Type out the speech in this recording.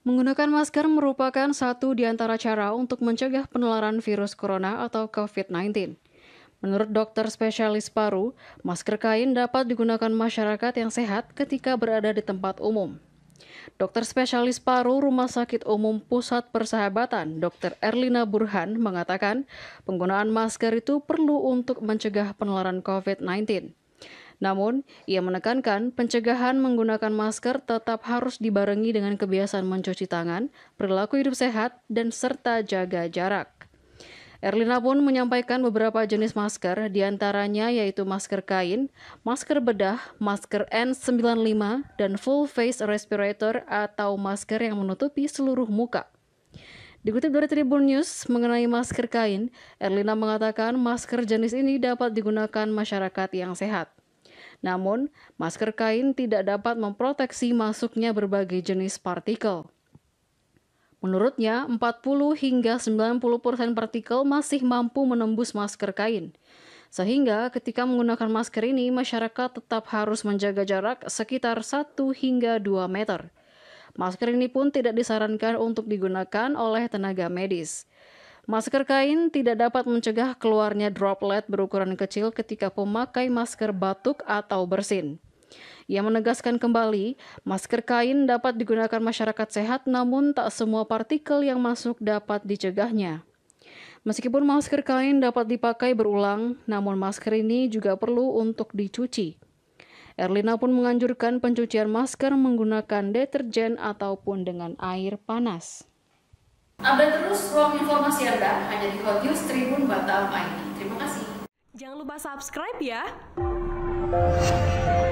Menggunakan masker merupakan satu di antara cara untuk mencegah penularan virus corona atau COVID-19. Menurut dokter spesialis paru, masker kain dapat digunakan masyarakat yang sehat ketika berada di tempat umum. Dokter spesialis paru Rumah Sakit Umum Pusat Persahabatan, Dr. Erlina Burhan, mengatakan penggunaan masker itu perlu untuk mencegah penularan COVID-19. Namun, ia menekankan pencegahan menggunakan masker tetap harus dibarengi dengan kebiasaan mencuci tangan, perilaku hidup sehat, dan serta jaga jarak. Erlina pun menyampaikan beberapa jenis masker, diantaranya yaitu masker kain, masker bedah, masker N95, dan full face respirator atau masker yang menutupi seluruh muka. Dikutip dari Tribun News mengenai masker kain, Erlina mengatakan masker jenis ini dapat digunakan masyarakat yang sehat. Namun, masker kain tidak dapat memproteksi masuknya berbagai jenis partikel. Menurutnya, 40 hingga 90 persen partikel masih mampu menembus masker kain. Sehingga ketika menggunakan masker ini, masyarakat tetap harus menjaga jarak sekitar 1 hingga 2 meter. Masker ini pun tidak disarankan untuk digunakan oleh tenaga medis. Masker kain tidak dapat mencegah keluarnya droplet berukuran kecil ketika pemakai masker batuk atau bersin. Ia menegaskan kembali, masker kain dapat digunakan masyarakat sehat namun tak semua partikel yang masuk dapat dicegahnya. Meskipun masker kain dapat dipakai berulang, namun masker ini juga perlu untuk dicuci. Erlina pun menganjurkan pencucian masker menggunakan deterjen ataupun dengan air panas. Update terus ruang informasi Anda hanya di Hot News Tribun Batam ID. Terima kasih. Jangan lupa subscribe ya.